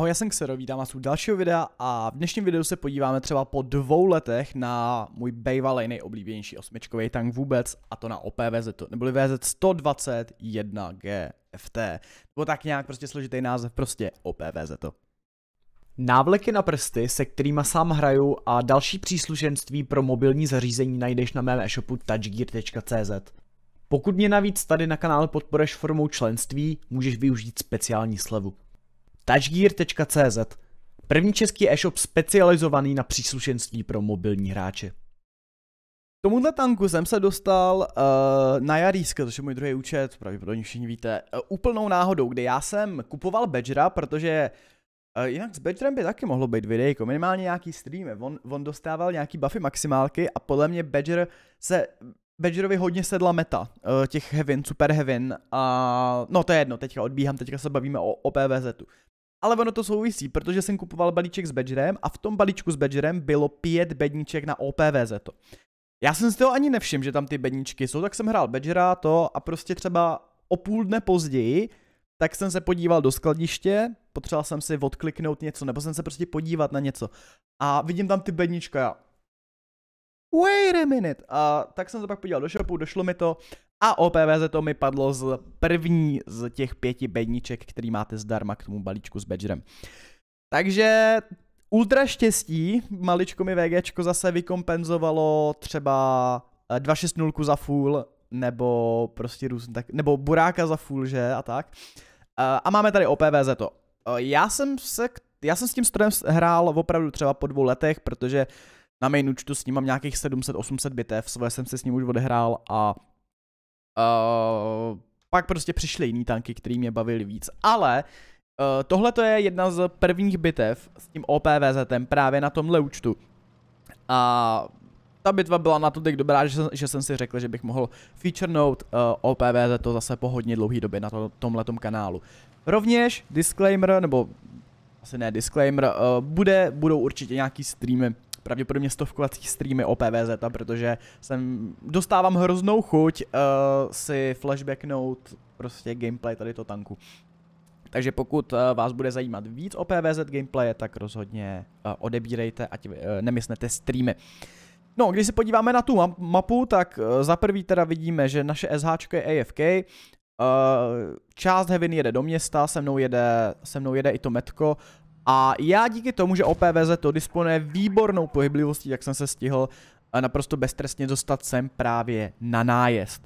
Ahoj, já jsem Xero, vítám vás u dalšího videa a v dnešním videu se podíváme třeba po dvou letech na můj bývalý nejoblíbenější osmičkový tank vůbec a to na OPVZ, neboli VZ121G FT, nebo tak nějak prostě složitý název, prostě OPVZ. Návleky na prsty, se kterými sám hraju a další příslušenství pro mobilní zařízení najdeš na mém e-shopu touchgear.cz. Pokud mě navíc tady na kanále podporeš formou členství, můžeš využít speciální slevu touchgear.cz, první český e-shop specializovaný na příslušenství pro mobilní hráče. K tomuhle tanku jsem se dostal uh, na Jaríska, což je můj druhý účet, pravděpodobně všichni víte, uh, úplnou náhodou, kde já jsem kupoval Badgera, protože uh, jinak s Badgerem by taky mohlo být videjko, minimálně nějaký stream, on, on dostával nějaký buffy maximálky a podle mě Badger se Badgerovi hodně sedla meta uh, těch Heaven, Super Heaven a no to je jedno, teďka odbíhám, teďka se bavíme o, o PVZ. Ale ono to souvisí, protože jsem kupoval balíček s badgerem a v tom balíčku s badgerem bylo pět bedniček na OPVZ. To. Já jsem si toho ani nevšiml, že tam ty bedničky jsou, tak jsem hrál badgera to a prostě třeba o půl dne později, tak jsem se podíval do skladiště, potřeboval jsem si odkliknout něco, nebo jsem se prostě podívat na něco. A vidím tam ty bednička, já, wait a minute. A tak jsem se pak podíval do shopu, došlo mi to a OPVZ to mi padlo z první z těch pěti bedniček, který máte zdarma k tomu balíčku s badgerem. Takže ultra štěstí, maličko mi VGčko zase vykompenzovalo třeba 260 eh, za full, nebo prostě různý tak, nebo buráka za full, že a tak. Eh, a máme tady OPVZ to. Eh, já jsem se, já jsem s tím strojem hrál opravdu třeba po dvou letech, protože na main účtu s ním mám nějakých 700-800 bitev, svoje jsem si s ním už odehrál a Eh, pak prostě přišly jiný tanky, které mě bavily víc. Ale uh, tohle to je jedna z prvních bitev s tím OPVZem právě na tomhle účtu. A ta bitva byla tak dobrá, že jsem, že jsem si řekl, že bych mohl featurenout uh, eh, OPVZ to zase po hodně dlouhý době na to, tomhletom kanálu. Rovněž disclaimer, nebo asi ne disclaimer, uh, bude, budou určitě nějaký streamy pravděpodobně stovkovací streamy o PVZ, protože jsem, dostávám hroznou chuť uh, si flashbacknout prostě gameplay tady to tanku. Takže pokud uh, vás bude zajímat víc o PVZ gameplaye, tak rozhodně uh, odebírejte, ať uh, nemyslete streamy. No, když se podíváme na tu map mapu, tak za prvý teda vidíme, že naše SH je AFK. Část Heaven jede do města, se mnou jede, se mnou jede i to metko. A já díky tomu, že OPVZ to disponuje výbornou pohyblivostí, jak jsem se stihl eh, naprosto beztrestně dostat sem právě na nájezd.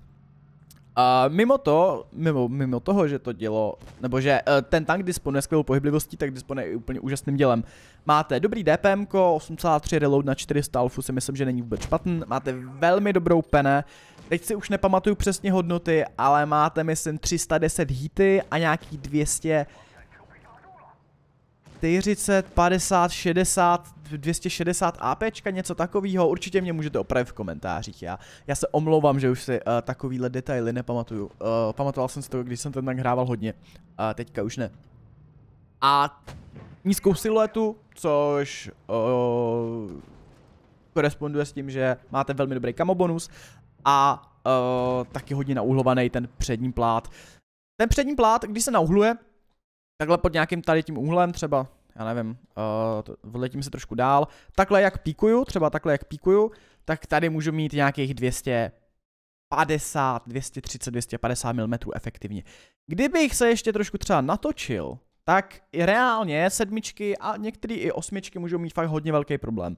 Uh, mimo to, mimo, mimo toho, že to dělo, nebo že uh, ten tank disponuje skvělou pohyblivostí, tak disponuje i úplně úžasným dělem. Máte dobrý DPM, 8,3 reload na 400 alfu si myslím, že není vůbec špatný, máte velmi dobrou pene, teď si už nepamatuju přesně hodnoty, ale máte myslím 310 hity a nějaký 200 40, 50, 60, 260 APčka, něco takového, určitě mě můžete opravit v komentářích. Já, já se omlouvám, že už si uh, takovýhle detaily nepamatuju. Uh, pamatoval jsem si to, když jsem ten tak hrával hodně, a uh, teďka už ne. A nízkou siluetu, což uh, koresponduje s tím, že máte velmi dobrý kamo bonus a uh, taky hodně nauhlovaný ten přední plát. Ten přední plát, když se nauhluje, takhle pod nějakým tady tím úhlem třeba, já nevím, uh, se trošku dál, takhle jak píkuju, třeba takhle jak píkuju, tak tady můžu mít nějakých 250, 230, 250 mm efektivně. Kdybych se ještě trošku třeba natočil, tak reálně sedmičky a některé i osmičky můžou mít fakt hodně velký problém.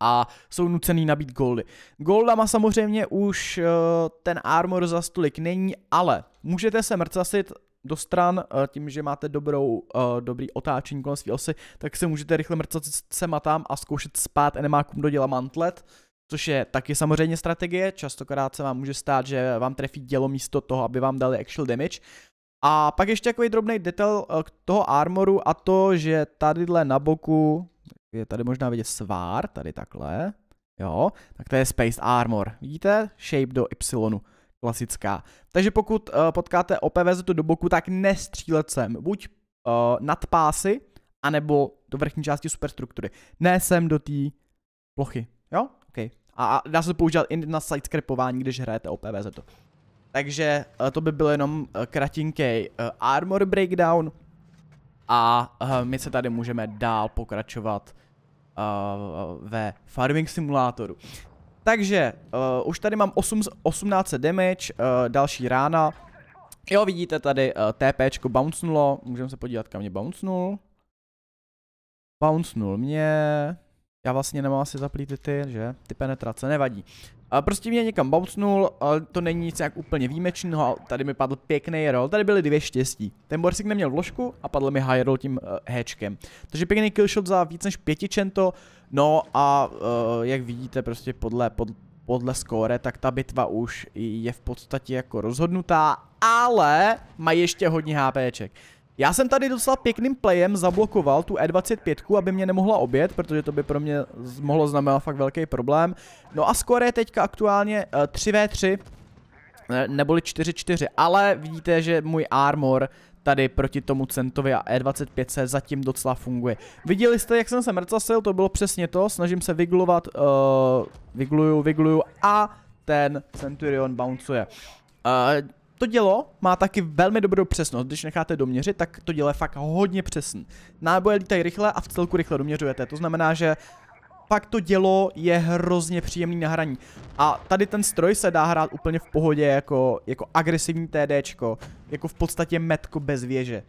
A jsou nucený nabít goldy. Goldama samozřejmě už uh, ten armor za stolik není, ale můžete se mrcasit do stran, eh, tím, že máte dobrou, eh, dobrý otáčení kolem své osy, tak se můžete rychle mrcat sem a tam a zkoušet spát enemákům do děla mantlet, což je taky samozřejmě strategie, častokrát se vám může stát, že vám trefí dělo místo toho, aby vám dali actual damage. A pak ještě takový drobný detail eh, k toho armoru a to, že tadyhle na boku, je tady možná vidět svár, tady takhle, jo, tak to je Space Armor, vidíte, shape do Y klasická. Takže pokud uh, potkáte OPVZ do boku, tak nestřílet sem. Buď uh, nad pásy, anebo do vrchní části superstruktury. Ne sem do té plochy. Jo? OK. A, a dá se to používat i na sidescrapování, když hrajete OPVZ. -to. Takže uh, to by byl jenom uh, kratinký uh, armor breakdown. A uh, my se tady můžeme dál pokračovat uh, ve farming simulátoru. Takže uh, už tady mám 8, 18 damage, uh, další rána. Jo, vidíte tady uh, eh, TPčko bouncnulo, můžeme se podívat, kam mě bouncnul. Bouncnul mě, já vlastně nemám asi ty, že? Ty penetrace, nevadí. A prostě mě někam bouncnul, ale to není nic jak úplně výjimečného, tady mi padl pěkný roll, tady byly dvě štěstí. Ten Borsik neměl vložku a padl mi high roll tím uh, eh, hečkem. Takže pěkný killshot za víc než pětičento, no a uh, jak vidíte prostě podle, pod, podle skóre, tak ta bitva už je v podstatě jako rozhodnutá, ale mají ještě hodně HPček. Já jsem tady docela pěkným playem zablokoval tu E25, aby mě nemohla obět, protože to by pro mě mohlo znamenat fakt velký problém. No a skoro je teďka aktuálně 3v3, eh, eh, neboli 4-4, ale vidíte, že můj armor tady proti tomu centovi a E25 se zatím docela funguje. Viděli jste, jak jsem se mrcasil, to bylo přesně to, snažím se vyglovat, uh, vygluju, vygluju a ten Centurion bouncuje. Uh, to dělo má taky velmi dobrou přesnost, když necháte doměřit, tak to dělo je fakt hodně přesný. Náboje lítají rychle a v celku rychle doměřujete, to znamená, že fakt to dělo je hrozně příjemný na hraní. A tady ten stroj se dá hrát úplně v pohodě jako, jako agresivní TDčko, jako v podstatě metko bez věže.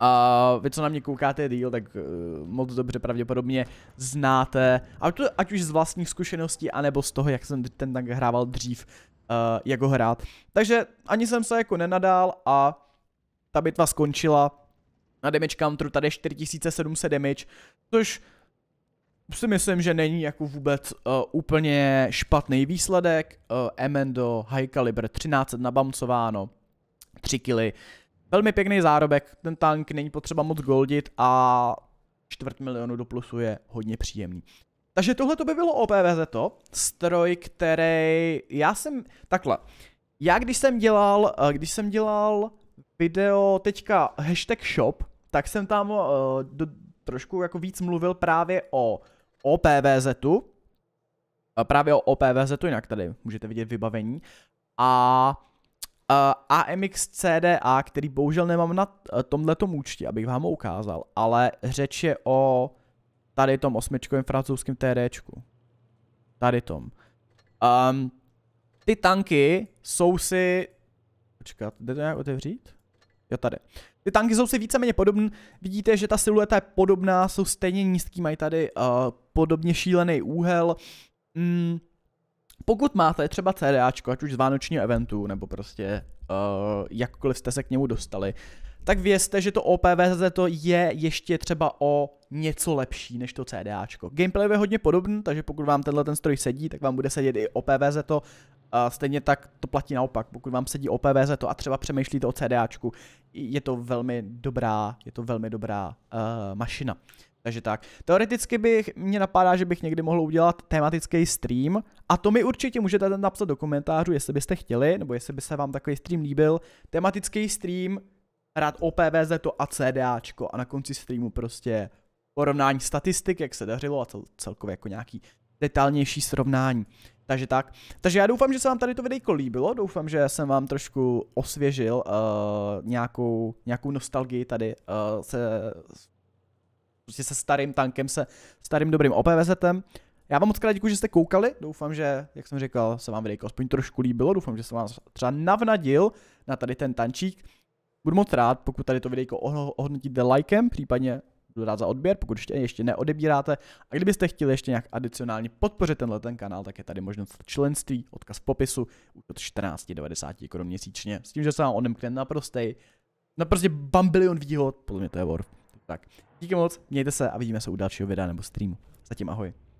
A vy, co na mě koukáte díl, tak uh, moc dobře pravděpodobně znáte, ať, to, ať už z vlastních zkušeností, anebo z toho, jak jsem ten tank hrával dřív, Eh, jak ho hrát. Takže ani jsem se jako nenadal a ta bitva skončila na damage counteru tady 4700 damage, což si myslím, že není jako vůbec uh, úplně špatný výsledek. Uh, do High Caliber 13 nabamcováno, 3 kily. Velmi pěkný zárobek, ten tank není potřeba moc goldit a čtvrt milionu do plusu je hodně příjemný. Takže tohle to by bylo OPVZ to, stroj, který já jsem, takhle, já když jsem dělal, eh, když jsem dělal video teďka hashtag shop, tak jsem tam uh, do, trošku jako víc mluvil právě o OPVZ tu, právě o OPVZ tu jinak tady můžete vidět vybavení, a uh, eh, AMX CDA, který bohužel nemám na tomhletom účti, abych vám ho ukázal, ale řeč je o tady tom osmičkovém francouzském TDčku. Tady tom. Um, ty tanky jsou si... Počkat, jde to nějak otevřít? Jo, tady. Ty tanky jsou si víceméně podobné. Vidíte, že ta silueta je podobná, jsou stejně nízký, mají tady uh, podobně šílený úhel. Mm, pokud máte třeba CDAčko, ať už z vánočního eventu, nebo prostě uh, jakkoliv jste se k němu dostali, uh, tak vězte, že to OPVZ to je ještě třeba o něco lepší než to CDAčko. Gameplay je hodně podobný, takže pokud vám tenhle ten stroj sedí, tak vám bude sedět i OPVZ to. A stejně tak to platí naopak, pokud vám sedí OPVZ to a třeba přemýšlíte o CDAčku, je to velmi dobrá, je to velmi dobrá uh, mašina. Takže tak. Teoreticky bych, mě napadá, že bych někdy mohl udělat tematický stream a to mi určitě můžete napsat do komentářů, jestli byste chtěli, nebo jestli by se vám takový stream líbil. Tematický stream hrát OPVZ to a CDAčko a na konci streamu prostě porovnání statistik, jak se dařilo a cel, celkově jako nějaký detailnější srovnání. Takže tak. Takže já doufám, že se vám tady to videjko líbilo, doufám, že jsem vám trošku osvěžil uh, nějakou, nějakou nostalgii tady uh, se, prostě se starým tankem, se starým dobrým OPVZem. Já vám moc krát děkuji, že jste koukali, doufám, že, jak jsem říkal, se vám videjko aspoň trošku líbilo, doufám, že jsem vám třeba navnadil na tady ten tančík. Budu moc rád, pokud tady to videjko ohodnotíte lajkem, případně budu rád za odběr, pokud ještě, ještě neodebíráte. A kdybyste chtěli ještě nějak adicionálně podpořit tenhle ten kanál, tak je tady možnost členství, odkaz v popisu, už od 14,90 korun měsíčně. S tím, že se vám odemkne naprostej, naprostě bambilion výhod, podle mě to je worth. Tak, díky moc, mějte se a vidíme se u dalšího videa nebo streamu. Zatím ahoj.